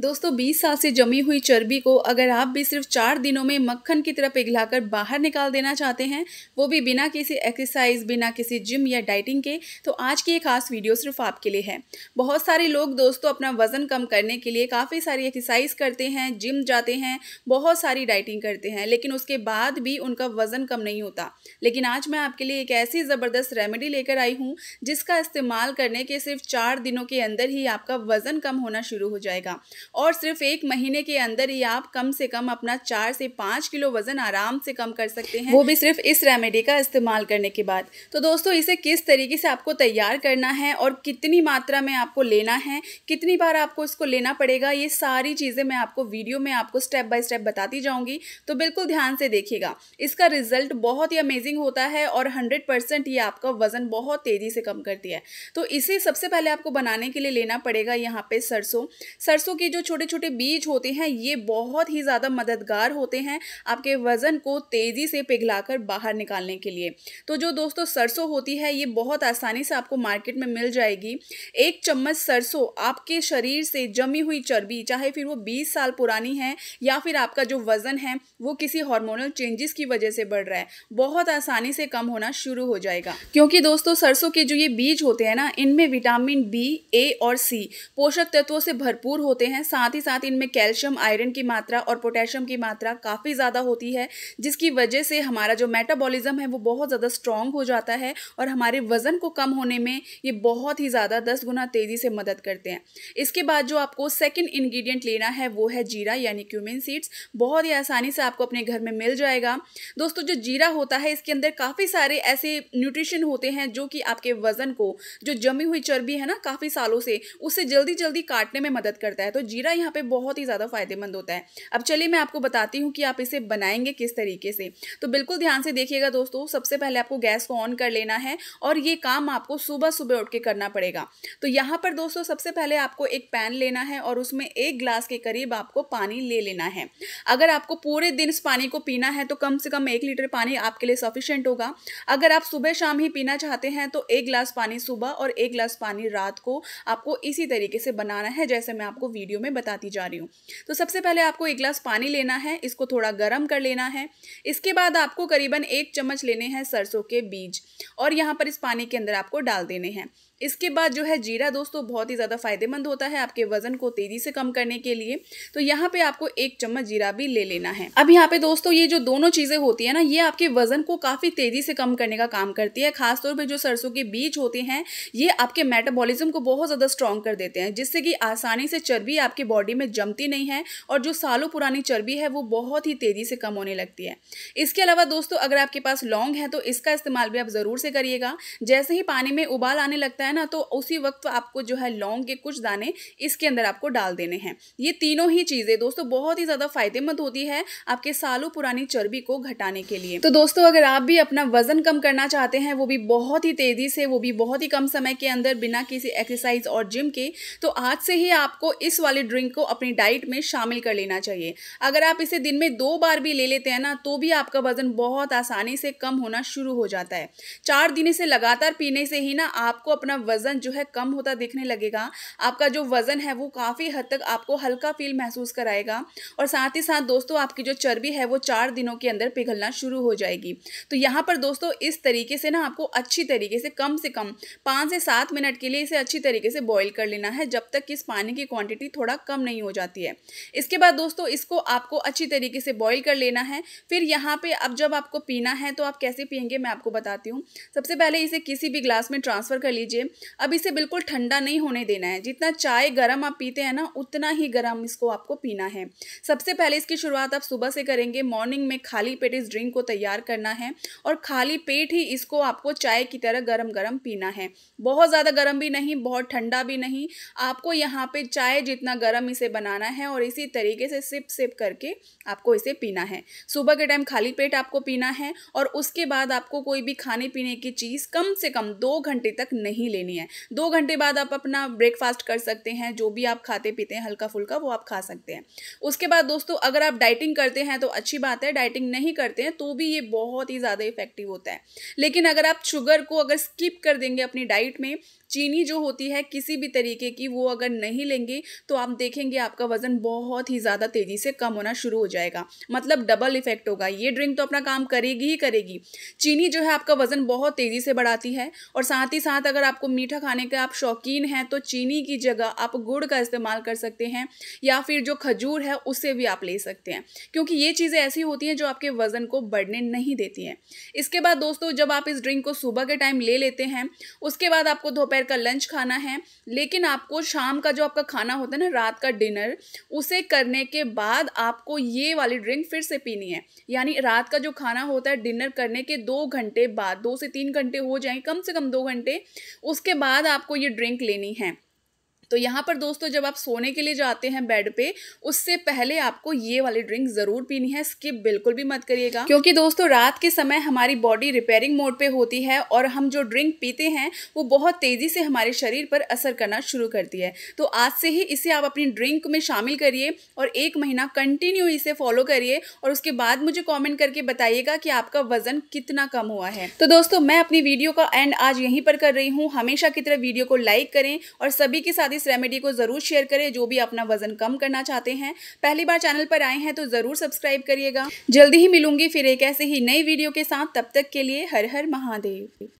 दोस्तों 20 साल से जमी हुई चर्बी को अगर आप भी सिर्फ चार दिनों में मक्खन की तरह पिघलाकर बाहर निकाल देना चाहते हैं वो भी बिना किसी एक्सरसाइज बिना किसी जिम या डाइटिंग के तो आज की ये खास वीडियो सिर्फ आपके लिए है बहुत सारे लोग दोस्तों अपना वज़न कम करने के लिए काफ़ी सारी एक्सरसाइज करते हैं जिम जाते हैं बहुत सारी डाइटिंग करते हैं लेकिन उसके बाद भी उनका वज़न कम नहीं होता लेकिन आज मैं आपके लिए एक ऐसी ज़बरदस्त रेमेडी लेकर आई हूँ जिसका इस्तेमाल करने के सिर्फ चार दिनों के अंदर ही आपका वज़न कम होना शुरू हो जाएगा और सिर्फ एक महीने के अंदर ही आप कम से कम अपना चार से पाँच किलो वजन आराम से कम कर सकते हैं वो भी सिर्फ इस रेमेडी का इस्तेमाल करने के बाद तो दोस्तों इसे किस तरीके से आपको तैयार करना है और कितनी मात्रा में आपको लेना है कितनी बार आपको इसको लेना पड़ेगा ये सारी चीज़ें मैं आपको वीडियो में आपको स्टेप बाय स्टेप बताती जाऊंगी तो बिल्कुल ध्यान से देखिएगा इसका रिजल्ट बहुत ही अमेजिंग होता है और हंड्रेड परसेंट ये आपका वजन बहुत तेज़ी से कम करती है तो इसे सबसे पहले आपको बनाने के लिए लेना पड़ेगा यहाँ पे सरसों सरसों की जो छोटे छोटे बीज होते हैं ये बहुत ही ज़्यादा मददगार होते हैं आपके वज़न को तेज़ी से पिघलाकर बाहर निकालने के लिए तो जो दोस्तों सरसों होती है ये बहुत आसानी से आपको मार्केट में मिल जाएगी एक चम्मच सरसों आपके शरीर से जमी हुई चर्बी चाहे फिर वो बीस साल पुरानी है या फिर आपका जो वज़न है वो किसी हार्मोनल चेंजेस की वजह से बढ़ रहा है बहुत आसानी से कम होना शुरू हो जाएगा क्योंकि दोस्तों सरसों के जो ये बीज होते हैं ना इनमें विटामिन बी ए और सी पोषक तत्वों से भरपूर होते हैं हैं साथ ही साथ इनमें कैल्शियम आयरन की मात्रा और पोटेशियम की मात्रा काफ़ी ज़्यादा होती है जिसकी वजह से हमारा जो मेटाबॉलिज्म है वो बहुत ज़्यादा स्ट्रॉन्ग हो जाता है और हमारे वज़न को कम होने में ये बहुत ही ज़्यादा दस गुना तेज़ी से मदद करते हैं इसके बाद जो आपको सेकेंड इन्ग्रीडियंट लेना है वो है जीरा यानी क्यूमिन सीड्स बहुत ही आसानी से आपको अपने घर में मिल जाएगा दोस्तों जो जीरा होता है इसके अंदर काफ़ी सारे ऐसे न्यूट्रिशन होते हैं जो कि आपके वज़न को जो जमी हुई चर्बी है ना काफ़ी सालों से उसे जल्दी जल्दी काटने में मदद करता है तो जीरा यहाँ पे बहुत ही ज़्यादा फ़ायदेमंद होता है अब चलिए मैं आपको बताती हूँ कि आप इसे बनाएंगे किस तरीके से तो बिल्कुल ध्यान से देखिएगा दोस्तों सबसे पहले आपको गैस को ऑन कर लेना है और ये काम आपको सुबह सुबह उठ के करना पड़ेगा तो यहाँ पर दोस्तों सबसे पहले आपको एक पैन लेना है और उसमें एक ग्लास के करीब आपको पानी ले लेना है अगर आपको पूरे दिन इस पानी को पीना है तो कम से कम एक लीटर पानी आपके लिए सफिशेंट होगा अगर आप सुबह शाम ही पीना चाहते हैं तो एक ग्लास पानी सुबह और एक ग्लास पानी रात को आपको इसी तरीके से बनाना है जैसे मैं आपको वीडियो में बताती जा रही हूँ तो सबसे पहले आपको एक गिलास पानी लेना है इसको थोड़ा गर्म कर लेना है इसके बाद आपको करीबन एक चम्मच लेने हैं सरसों के बीज और यहाँ पर इस पानी के अंदर आपको डाल देने हैं इसके बाद जो है जीरा दोस्तों बहुत ही ज़्यादा फायदेमंद होता है आपके वजन को तेजी से कम करने के लिए तो यहाँ पे आपको एक चम्मच जीरा भी ले लेना है अब यहाँ पे दोस्तों ये जो दोनों चीज़ें होती है ना ये आपके वजन को काफ़ी तेजी से कम करने का काम करती है खासतौर पर जो सरसों के बीज होते हैं ये आपके मेटाबॉलिज्म को बहुत ज़्यादा स्ट्रॉन्ग कर देते हैं जिससे कि आसानी से चर्बी आपके बॉडी में जमती नहीं है और जो सालों पुरानी चर्बी है वो बहुत ही तेज़ी से कम होने लगती है इसके अलावा दोस्तों अगर आपके पास लौंग है तो इसका इस्तेमाल भी आप ज़रूर से करिएगा जैसे ही पानी में उबाल आने लगता है है ना तो उसी वक्त आपको जो है लौंग के कुछ दाने इसके अंदर आपको डाल देने हैं ये तीनों ही चीज़ें दोस्तों बहुत ही ज़्यादा फायदेमंद होती है आपके सालों पुरानी चर्बी को घटाने के लिए तो दोस्तों अगर आप भी अपना वजन कम करना चाहते हैं वो भी बहुत ही तेज़ी से वो भी बहुत ही कम समय के अंदर बिना किसी एक्सरसाइज और जिम के तो आज से ही आपको इस वाले ड्रिंक को अपनी डाइट में शामिल कर लेना चाहिए अगर आप इसे दिन में दो बार भी ले लेते हैं ना तो भी आपका वजन बहुत आसानी से कम होना शुरू हो जाता है चार दिन इसे लगातार पीने से ही ना आपको अपना वज़न जो है कम होता दिखने लगेगा आपका जो वज़न है वो काफ़ी हद तक आपको हल्का फील महसूस कराएगा और साथ ही साथ दोस्तों आपकी जो चर्बी है वो चार दिनों के अंदर पिघलना शुरू हो जाएगी तो यहाँ पर दोस्तों इस तरीके से ना आपको अच्छी तरीके से कम से कम पाँच से सात मिनट के लिए इसे अच्छी तरीके से बॉयल कर लेना है जब तक कि इस पानी की क्वांटिटी थोड़ा कम नहीं हो जाती है इसके बाद दोस्तों इसको आपको अच्छी तरीके से बॉयल कर लेना है फिर यहाँ पे अब जब आपको पीना है तो आप कैसे पियेंगे मैं आपको बताती हूँ सबसे पहले इसे किसी भी ग्लास में ट्रांसफ़र कर लीजिए अब इसे बिल्कुल ठंडा नहीं होने देना है जितना चाय गर्म आप पीते हैं ना उतना ही गर्म इसको आपको पीना है सबसे पहले इसकी शुरुआत आप सुबह से करेंगे मॉर्निंग में खाली पेट इस ड्रिंक को तैयार करना है और खाली पेट ही इसको आपको चाय की तरह गर्म गर्म पीना है बहुत ज़्यादा गर्म भी नहीं बहुत ठंडा भी नहीं आपको यहाँ पे चाय जितना गर्म इसे बनाना है और इसी तरीके से सिप सिप करके आपको इसे पीना है सुबह के टाइम खाली पेट आपको पीना है और उसके बाद आपको कोई भी खाने पीने की चीज़ कम से कम दो घंटे तक नहीं लेनी है दो घंटे बाद आप अपना ब्रेकफास्ट कर सकते हैं जो भी आप खाते पीते हैं हल्का फुल्का वो आप खा सकते हैं उसके बाद दोस्तों अगर आप डाइटिंग करते हैं तो अच्छी बात है डाइटिंग नहीं करते हैं तो भी ये बहुत ही ज़्यादा इफेक्टिव होता है लेकिन अगर आप शुगर को अगर स्किप कर देंगे अपनी डाइट में चीनी जो होती है किसी भी तरीके की वो अगर नहीं लेंगे तो आप देखेंगे आपका वज़न बहुत ही ज़्यादा तेज़ी से कम होना शुरू हो जाएगा मतलब डबल इफेक्ट होगा ये ड्रिंक तो अपना काम करेगी ही करेगी चीनी जो है आपका वज़न बहुत तेज़ी से बढ़ाती है और साथ ही साथ अगर आप आपको मीठा खाने के आप शौकीन हैं तो चीनी की जगह आप गुड़ का इस्तेमाल कर सकते हैं या फिर जो खजूर है उसे भी आप ले सकते हैं क्योंकि ये चीज़ें ऐसी होती हैं जो आपके वज़न को बढ़ने नहीं देती हैं इसके बाद दोस्तों जब आप इस ड्रिंक को सुबह के टाइम ले लेते हैं उसके बाद आपको दोपहर का लंच खाना है लेकिन आपको शाम का जो आपका खाना होता है ना रात का डिनर उसे करने के बाद आपको ये वाली ड्रिंक फिर से पीनी है यानी रात का जो खाना होता है डिनर करने के दो घंटे बाद दो से तीन घंटे हो जाए कम से कम दो घंटे उसके बाद आपको ये ड्रिंक लेनी है तो यहाँ पर दोस्तों जब आप सोने के लिए जाते हैं बेड पे उससे पहले आपको ये वाली ड्रिंक ज़रूर पीनी है स्किप बिल्कुल भी मत करिएगा क्योंकि दोस्तों रात के समय हमारी बॉडी रिपेयरिंग मोड पे होती है और हम जो ड्रिंक पीते हैं वो बहुत तेज़ी से हमारे शरीर पर असर करना शुरू करती है तो आज से ही इसे आप अपनी ड्रिंक में शामिल करिए और एक महीना कंटिन्यू इसे फॉलो करिए और उसके बाद मुझे कॉमेंट करके बताइएगा कि आपका वज़न कितना कम हुआ है तो दोस्तों मैं अपनी वीडियो का एंड आज यहीं पर कर रही हूँ हमेशा की तरह वीडियो को लाइक करें और सभी के साथ इस इस रेमेडी को ज़रूर शेयर करें जो भी अपना वजन कम करना चाहते हैं पहली बार चैनल पर आए हैं तो ज़रूर सब्सक्राइब करिएगा जल्दी ही मिलूंगी फिर एक ऐसे ही नई वीडियो के साथ तब तक के लिए हर हर महादेव